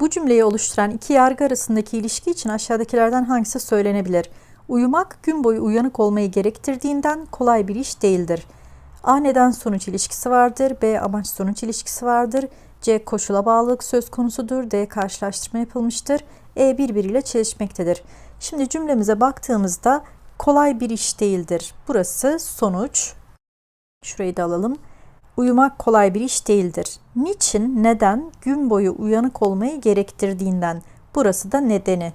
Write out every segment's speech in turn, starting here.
Bu cümleyi oluşturan iki yargı arasındaki ilişki için aşağıdakilerden hangisi söylenebilir? Uyumak gün boyu uyanık olmayı gerektirdiğinden kolay bir iş değildir. A neden sonuç ilişkisi vardır, B amaç sonuç ilişkisi vardır, C koşula bağlılık söz konusudur, D karşılaştırma yapılmıştır, E birbiriyle çelişmektedir. Şimdi cümlemize baktığımızda kolay bir iş değildir. Burası sonuç. Şurayı da alalım. Uyumak kolay bir iş değildir. Niçin, neden, gün boyu uyanık olmayı gerektirdiğinden. Burası da nedeni.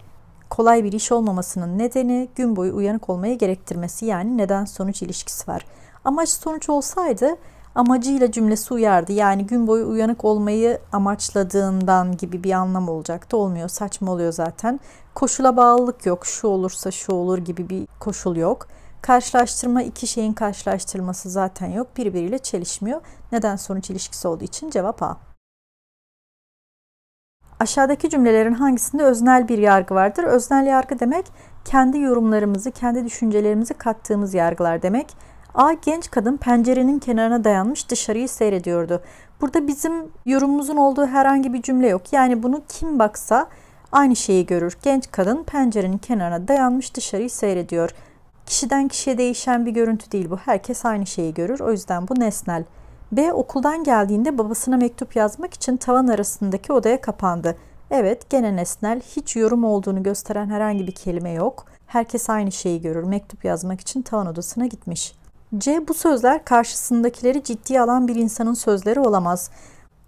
Kolay bir iş olmamasının nedeni gün boyu uyanık olmayı gerektirmesi yani neden sonuç ilişkisi var. Amaç sonuç olsaydı amacıyla cümlesi uyardı. Yani gün boyu uyanık olmayı amaçladığından gibi bir anlam olacaktı. Olmuyor saçma oluyor zaten. Koşula bağlılık yok. Şu olursa şu olur gibi bir koşul yok. Karşılaştırma iki şeyin karşılaştırılması zaten yok. Birbiriyle çelişmiyor. Neden sonuç ilişkisi olduğu için cevap A. Aşağıdaki cümlelerin hangisinde öznel bir yargı vardır? Öznel yargı demek kendi yorumlarımızı, kendi düşüncelerimizi kattığımız yargılar demek. A genç kadın pencerenin kenarına dayanmış dışarıyı seyrediyordu. Burada bizim yorumumuzun olduğu herhangi bir cümle yok. Yani bunu kim baksa aynı şeyi görür. Genç kadın pencerenin kenarına dayanmış dışarıyı seyrediyor. Kişiden kişiye değişen bir görüntü değil bu. Herkes aynı şeyi görür. O yüzden bu nesnel. B okuldan geldiğinde babasına mektup yazmak için tavan arasındaki odaya kapandı. Evet gene nesnel hiç yorum olduğunu gösteren herhangi bir kelime yok. Herkes aynı şeyi görür. Mektup yazmak için tavan odasına gitmiş. C bu sözler karşısındakileri ciddiye alan bir insanın sözleri olamaz.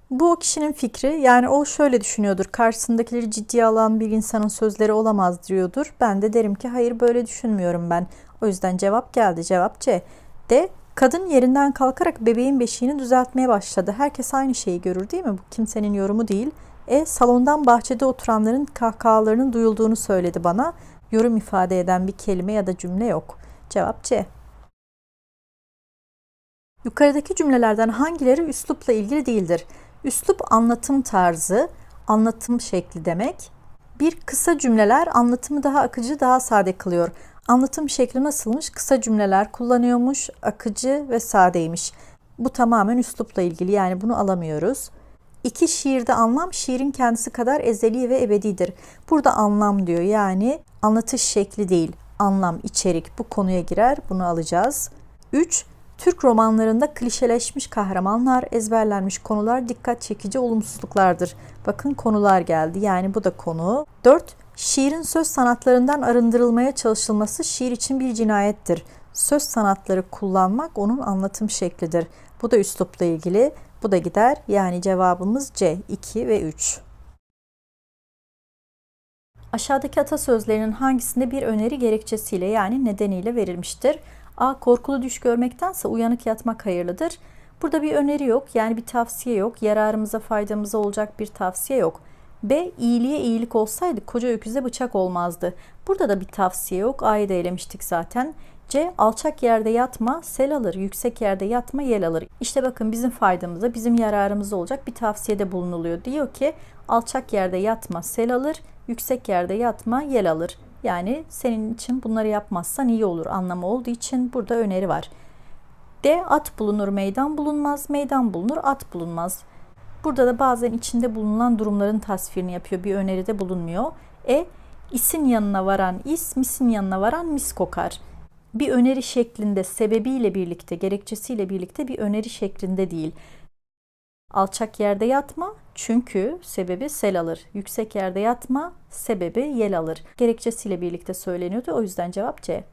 Bu o kişinin fikri. Yani o şöyle düşünüyordur. Karşısındakileri ciddiye alan bir insanın sözleri olamaz diyordur. Ben de derim ki hayır böyle düşünmüyorum ben. O yüzden cevap geldi. Cevap C. De Kadın yerinden kalkarak bebeğin beşiğini düzeltmeye başladı. Herkes aynı şeyi görür değil mi? Bu kimsenin yorumu değil. E. Salondan bahçede oturanların kahkahalarının duyulduğunu söyledi bana. Yorum ifade eden bir kelime ya da cümle yok. Cevap C. Yukarıdaki cümlelerden hangileri üslupla ilgili değildir? Üslup anlatım tarzı, anlatım şekli demek. Bir kısa cümleler anlatımı daha akıcı, daha sade kılıyor. Anlatım şekli nasılmış? Kısa cümleler kullanıyormuş, akıcı ve sadeymiş. Bu tamamen üslupla ilgili yani bunu alamıyoruz. İki şiirde anlam şiirin kendisi kadar ezeli ve ebedidir. Burada anlam diyor yani anlatış şekli değil, anlam, içerik bu konuya girer, bunu alacağız. 3. Türk romanlarında klişeleşmiş kahramanlar, ezberlenmiş konular dikkat çekici olumsuzluklardır. Bakın konular geldi. Yani bu da konu. 4. Şiirin söz sanatlarından arındırılmaya çalışılması şiir için bir cinayettir. Söz sanatları kullanmak onun anlatım şeklidir. Bu da üslupla ilgili. Bu da gider. Yani cevabımız C 2 ve 3. Aşağıdaki atasözlerinin hangisinde bir öneri gerekçesiyle yani nedeniyle verilmiştir? A. Korkulu düş görmektense uyanık yatmak hayırlıdır. Burada bir öneri yok yani bir tavsiye yok. Yararımıza faydamıza olacak bir tavsiye yok. B. iyiliğe iyilik olsaydı koca öküze bıçak olmazdı. Burada da bir tavsiye yok. A'yı da elemiştik zaten. C. Alçak yerde yatma sel alır, yüksek yerde yatma yel alır. İşte bakın bizim faydamıza, bizim yararımıza olacak bir tavsiyede bulunuluyor. Diyor ki alçak yerde yatma sel alır, yüksek yerde yatma yel alır. Yani senin için bunları yapmazsan iyi olur anlamı olduğu için burada öneri var. D at bulunur meydan bulunmaz, meydan bulunur at bulunmaz. Burada da bazen içinde bulunan durumların tasvirini yapıyor. Bir öneride bulunmuyor. E isin yanına varan is, misin yanına varan mis kokar. Bir öneri şeklinde sebebiyle birlikte, gerekçesiyle birlikte bir öneri şeklinde değil. Alçak yerde yatma, çünkü sebebi sel alır. Yüksek yerde yatma sebebi yel alır. Gerekçesiyle birlikte söyleniyordu. O yüzden cevap C.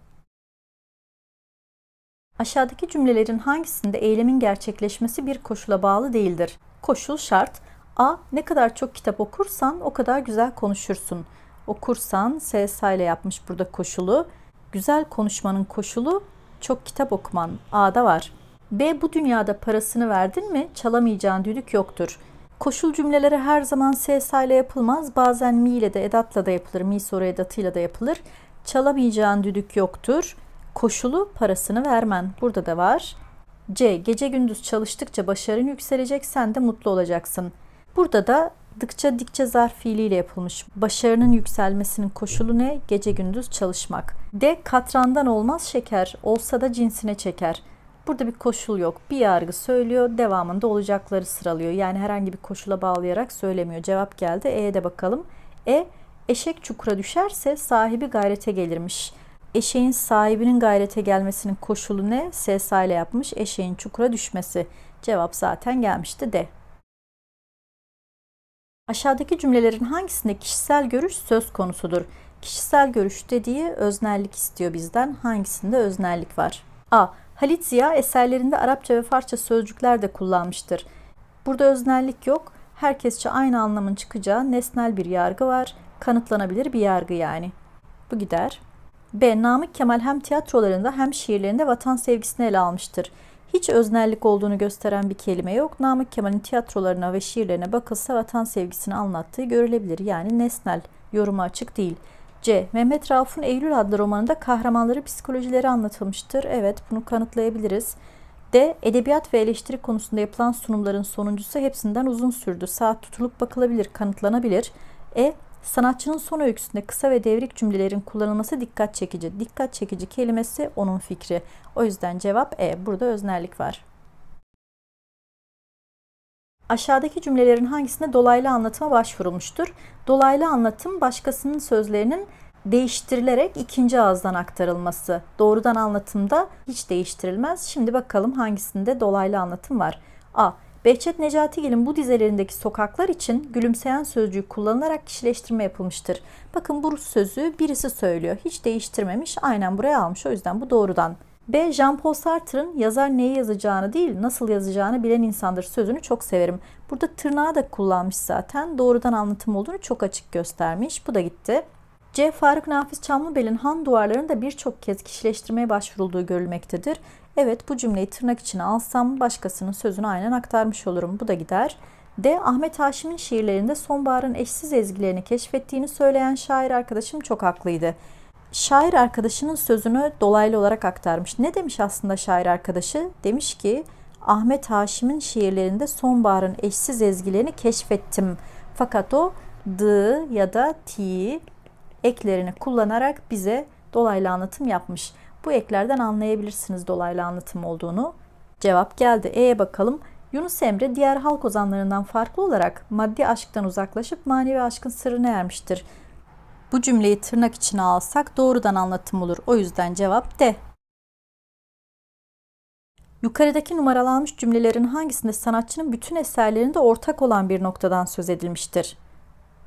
Aşağıdaki cümlelerin hangisinde eylemin gerçekleşmesi bir koşula bağlı değildir? Koşul şart. A. Ne kadar çok kitap okursan o kadar güzel konuşursun. Okursan SSA ile yapmış burada koşulu. Güzel konuşmanın koşulu çok kitap okuman. A'da var. B. Bu dünyada parasını verdin mi çalamayacağın düdük yoktur. Koşul cümleleri her zaman SSA ile yapılmaz. Bazen mi ile de edatla da yapılır. Mi soru edatıyla da yapılır. Çalamayacağın düdük yoktur. Koşulu parasını vermen. Burada da var. C. Gece gündüz çalıştıkça başarın yükselecek. Sen de mutlu olacaksın. Burada da dıkça dikçe zarf fiiliyle yapılmış. Başarının yükselmesinin koşulu ne? Gece gündüz çalışmak. D. Katrandan olmaz şeker. Olsa da cinsine çeker. Burada bir koşul yok. Bir yargı söylüyor, devamında olacakları sıralıyor. Yani herhangi bir koşula bağlayarak söylemiyor. Cevap geldi. E'ye de bakalım. E, eşek çukura düşerse sahibi gayrete gelirmiş. Eşeğin sahibinin gayrete gelmesinin koşulu ne? SSA ile yapmış. Eşeğin çukura düşmesi. Cevap zaten gelmişti de. Aşağıdaki cümlelerin hangisinde kişisel görüş söz konusudur? Kişisel görüş dediği öznellik istiyor bizden. Hangisinde öznellik var? A. Halit Ziya eserlerinde Arapça ve Farsça sözcükler de kullanmıştır. Burada öznellik yok, herkesçe aynı anlamın çıkacağı nesnel bir yargı var, kanıtlanabilir bir yargı yani. Bu gider. B. Namık Kemal hem tiyatrolarında hem şiirlerinde vatan sevgisini ele almıştır. Hiç öznellik olduğunu gösteren bir kelime yok. Namık Kemal'in tiyatrolarına ve şiirlerine bakılsa vatan sevgisini anlattığı görülebilir. Yani nesnel, yoruma açık değil. C. Mehmet Rauf'un Eylül adlı romanında kahramanları psikolojileri anlatılmıştır. Evet bunu kanıtlayabiliriz. D. Edebiyat ve eleştiri konusunda yapılan sunumların sonuncusu hepsinden uzun sürdü. Saat tutulup bakılabilir, kanıtlanabilir. E. Sanatçının son öyküsünde kısa ve devrik cümlelerin kullanılması dikkat çekici. Dikkat çekici kelimesi onun fikri. O yüzden cevap E. Burada öznerlik var. Aşağıdaki cümlelerin hangisinde dolaylı anlatıma başvurulmuştur? Dolaylı anlatım başkasının sözlerinin değiştirilerek ikinci ağızdan aktarılması. Doğrudan anlatımda hiç değiştirilmez. Şimdi bakalım hangisinde dolaylı anlatım var. A. Behçet Necatigil'in bu dizelerindeki sokaklar için gülümseyen sözcüğü kullanılarak kişileştirme yapılmıştır. Bakın bu sözü birisi söylüyor. Hiç değiştirmemiş. Aynen buraya almış. O yüzden bu doğrudan B. Jean-Paul Sartre'ın yazar neyi yazacağını değil, nasıl yazacağını bilen insandır sözünü çok severim. Burada tırnağı da kullanmış zaten. Doğrudan anlatım olduğunu çok açık göstermiş. Bu da gitti. C. Faruk Nafiz Çamlıbel'in han duvarlarında birçok kez kişileştirmeye başvurulduğu görülmektedir. Evet bu cümleyi tırnak içine alsam başkasının sözünü aynen aktarmış olurum. Bu da gider. D. Ahmet Haşim'in şiirlerinde sonbaharın eşsiz ezgilerini keşfettiğini söyleyen şair arkadaşım çok haklıydı şair arkadaşının sözünü dolaylı olarak aktarmış. Ne demiş aslında şair arkadaşı? Demiş ki Ahmet Haşim'in şiirlerinde sonbaharın eşsiz ezgilerini keşfettim. Fakat o d ya da t eklerini kullanarak bize dolaylı anlatım yapmış. Bu eklerden anlayabilirsiniz dolaylı anlatım olduğunu. Cevap geldi. E'ye bakalım. Yunus Emre diğer halk ozanlarından farklı olarak maddi aşktan uzaklaşıp manevi aşkın sırrına ermiştir. Bu cümleyi tırnak içine alsak doğrudan anlatım olur. O yüzden cevap D. Yukarıdaki numaralanmış cümlelerin hangisinde sanatçının bütün eserlerinde ortak olan bir noktadan söz edilmiştir?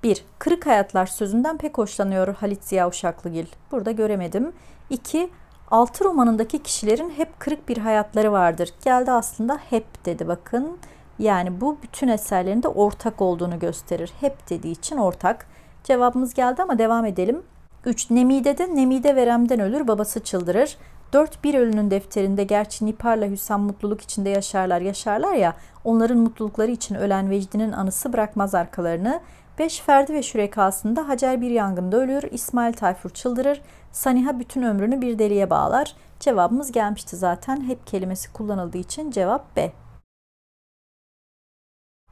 1. Kırık hayatlar sözünden pek hoşlanıyor Halit Ziya Uşaklıgil. Burada göremedim. 2. Altı romanındaki kişilerin hep kırık bir hayatları vardır. Geldi aslında hep dedi bakın. Yani bu bütün eserlerinde ortak olduğunu gösterir. Hep dediği için ortak. Cevabımız geldi ama devam edelim. 3. Nemide'de Nemide veremden ölür babası çıldırır. 4. Bir ölünün defterinde gerçi Nipar'la Hüsam mutluluk içinde yaşarlar yaşarlar ya onların mutlulukları için ölen Vecdi'nin anısı bırakmaz arkalarını. 5. Ferdi ve Şürekasında Hacer bir yangında ölür, İsmail Tayfur çıldırır, Saniha bütün ömrünü bir deliye bağlar. Cevabımız gelmişti zaten hep kelimesi kullanıldığı için cevap B.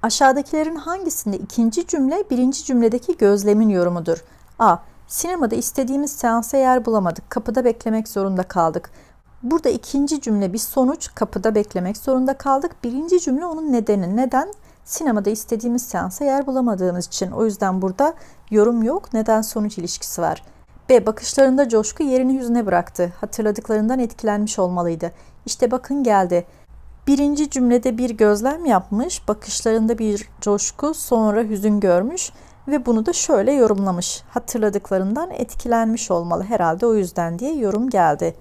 Aşağıdakilerin hangisinde ikinci cümle birinci cümledeki gözlemin yorumudur? A. Sinemada istediğimiz seansa yer bulamadık. Kapıda beklemek zorunda kaldık. Burada ikinci cümle bir sonuç. Kapıda beklemek zorunda kaldık. Birinci cümle onun nedeni. Neden? Sinemada istediğimiz seansa yer bulamadığımız için. O yüzden burada yorum yok. Neden sonuç ilişkisi var. B. Bakışlarında coşku yerini yüzüne bıraktı. Hatırladıklarından etkilenmiş olmalıydı. İşte bakın geldi. Birinci cümlede bir gözlem yapmış, bakışlarında bir coşku, sonra hüzün görmüş ve bunu da şöyle yorumlamış. Hatırladıklarından etkilenmiş olmalı herhalde o yüzden diye yorum geldi.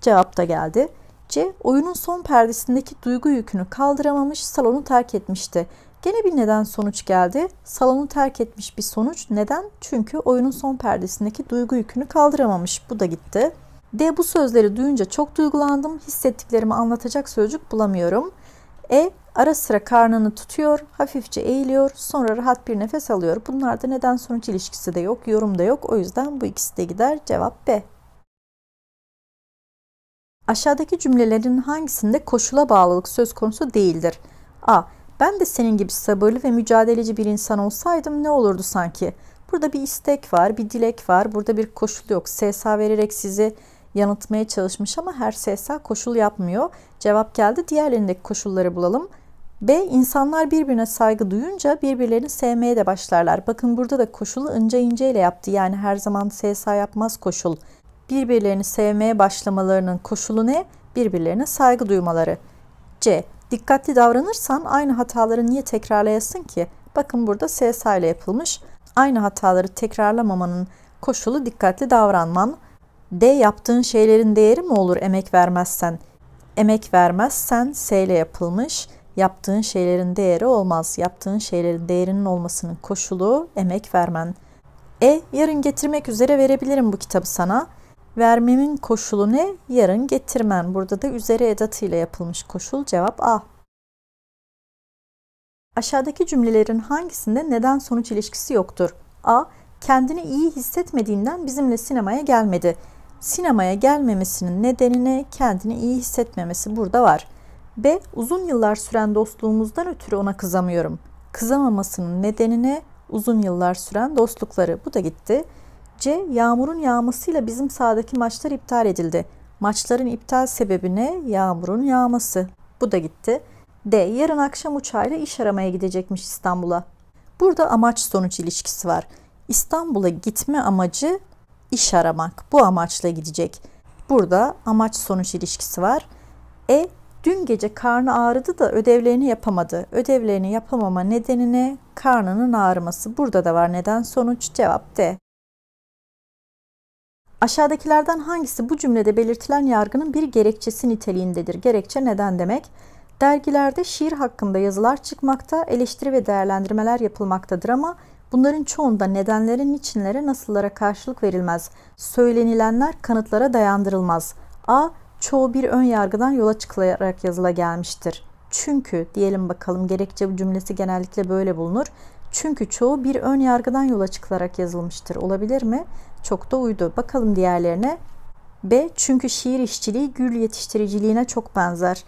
Cevap da geldi. C. Oyunun son perdesindeki duygu yükünü kaldıramamış, salonu terk etmişti. Gene bir neden sonuç geldi. Salonu terk etmiş bir sonuç. Neden? Çünkü oyunun son perdesindeki duygu yükünü kaldıramamış. Bu da gitti. D bu sözleri duyunca çok duygulandım. Hissettiklerimi anlatacak sözcük bulamıyorum. E ara sıra karnını tutuyor, hafifçe eğiliyor, sonra rahat bir nefes alıyor. Bunlarda neden sonuç ilişkisi de yok, yorum da yok. O yüzden bu ikisi de gider. Cevap B. Aşağıdaki cümlelerin hangisinde koşula bağlılık söz konusu değildir? A. Ben de senin gibi sabırlı ve mücadeleci bir insan olsaydım ne olurdu sanki? Burada bir istek var, bir dilek var. Burada bir koşul yok. SSA vererek sizi yanıtmaya çalışmış ama her SSA koşul yapmıyor. Cevap geldi. Diğerlerindeki koşulları bulalım. B. İnsanlar birbirine saygı duyunca birbirlerini sevmeye de başlarlar. Bakın burada da koşulu ince ince ile yaptı. Yani her zaman SSA yapmaz koşul. Birbirlerini sevmeye başlamalarının koşulu ne? Birbirlerine saygı duymaları. C. Dikkatli davranırsan aynı hataları niye tekrarlayasın ki? Bakın burada SSA ile yapılmış. Aynı hataları tekrarlamamanın koşulu dikkatli davranman. D. Yaptığın şeylerin değeri mi olur emek vermezsen? Emek vermezsen S ile yapılmış. Yaptığın şeylerin değeri olmaz. Yaptığın şeylerin değerinin olmasının koşulu emek vermen. E. Yarın getirmek üzere verebilirim bu kitabı sana. Vermemin koşulu ne? Yarın getirmen. Burada da üzere edatıyla yapılmış koşul cevap A. Aşağıdaki cümlelerin hangisinde neden sonuç ilişkisi yoktur? A. Kendini iyi hissetmediğinden bizimle sinemaya gelmedi. Sinemaya gelmemesinin nedenine kendini iyi hissetmemesi burada var. B. Uzun yıllar süren dostluğumuzdan ötürü ona kızamıyorum. Kızamamasının nedenine uzun yıllar süren dostlukları. Bu da gitti. C. Yağmurun yağmasıyla bizim sahadaki maçlar iptal edildi. Maçların iptal sebebine yağmurun yağması. Bu da gitti. D. Yarın akşam uçağıyla iş aramaya gidecekmiş İstanbul'a. Burada amaç sonuç ilişkisi var. İstanbul'a gitme amacı iş aramak bu amaçla gidecek. Burada amaç sonuç ilişkisi var. E dün gece karnı ağrıdı da ödevlerini yapamadı. Ödevlerini yapamama nedenine karnının ağrıması. Burada da var neden sonuç cevap D. Aşağıdakilerden hangisi bu cümlede belirtilen yargının bir gerekçesi niteliğindedir? Gerekçe neden demek? Dergilerde şiir hakkında yazılar çıkmakta, eleştiri ve değerlendirmeler yapılmaktadır ama Bunların çoğunda nedenlerin içinlere nasıllara karşılık verilmez. Söylenilenler kanıtlara dayandırılmaz. A. Çoğu bir ön yargıdan yola çıkılarak yazıla gelmiştir. Çünkü diyelim bakalım gerekçe bu cümlesi genellikle böyle bulunur. Çünkü çoğu bir ön yargıdan yola çıkılarak yazılmıştır. Olabilir mi? Çok da uydu. Bakalım diğerlerine. B. Çünkü şiir işçiliği gül yetiştiriciliğine çok benzer.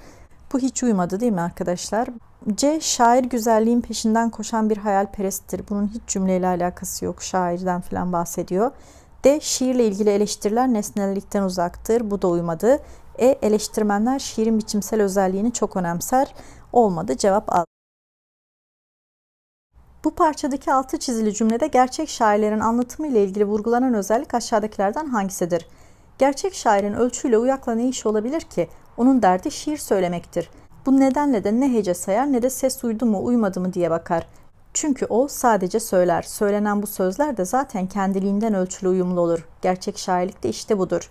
Bu hiç uymadı değil mi arkadaşlar? C. Şair güzelliğin peşinden koşan bir hayalperesttir. Bunun hiç cümleyle alakası yok. Şairden falan bahsediyor. D. Şiirle ilgili eleştiriler nesnellikten uzaktır. Bu da uymadı. E. Eleştirmenler şiirin biçimsel özelliğini çok önemser. Olmadı. Cevap al. Bu parçadaki altı çizili cümlede gerçek şairlerin anlatımı ile ilgili vurgulanan özellik aşağıdakilerden hangisidir? Gerçek şairin ölçüyle uyakla ne işi olabilir ki? Onun derdi şiir söylemektir.'' Bu nedenle de ne hece sayar ne de ses uydu mu uymadı mı diye bakar. Çünkü o sadece söyler. Söylenen bu sözler de zaten kendiliğinden ölçülü uyumlu olur. Gerçek şairlik de işte budur.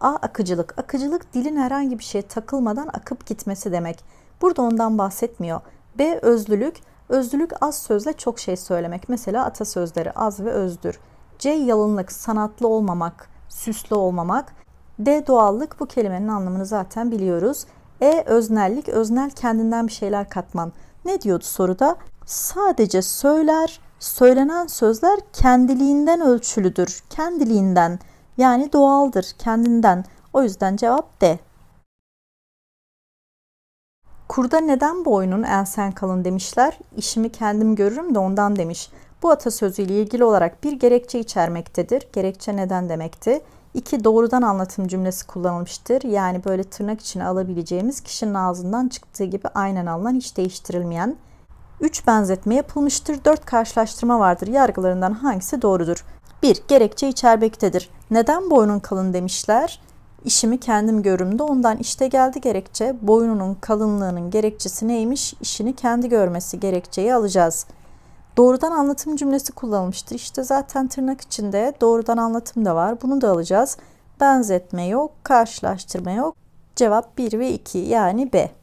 A. Akıcılık. Akıcılık dilin herhangi bir şeye takılmadan akıp gitmesi demek. Burada ondan bahsetmiyor. B. Özlülük. Özlülük az sözle çok şey söylemek. Mesela atasözleri az ve özdür. C. Yalınlık. Sanatlı olmamak, süslü olmamak. D. Doğallık. Bu kelimenin anlamını zaten biliyoruz. E öznellik, öznel kendinden bir şeyler katman. Ne diyordu soruda? Sadece söyler, söylenen sözler kendiliğinden ölçülüdür. Kendiliğinden yani doğaldır, kendinden. O yüzden cevap D. Kurda neden boynun ensen kalın demişler, İşimi kendim görürüm de ondan demiş. Bu atasözüyle ilgili olarak bir gerekçe içermektedir. Gerekçe neden demekti? İki doğrudan anlatım cümlesi kullanılmıştır. Yani böyle tırnak içine alabileceğimiz kişinin ağzından çıktığı gibi aynen alınan hiç değiştirilmeyen. Üç benzetme yapılmıştır. Dört karşılaştırma vardır. Yargılarından hangisi doğrudur? Bir Gerekçe içermektedir. Neden boynun kalın demişler? İşimi kendim görümde ondan işte geldi gerekçe. Boynunun kalınlığının gerekçesi neymiş? İşini kendi görmesi gerekçeyi alacağız.'' Doğrudan anlatım cümlesi kullanılmıştır. İşte zaten tırnak içinde doğrudan anlatım da var. Bunu da alacağız. Benzetme yok, karşılaştırma yok. Cevap 1 ve 2 yani B.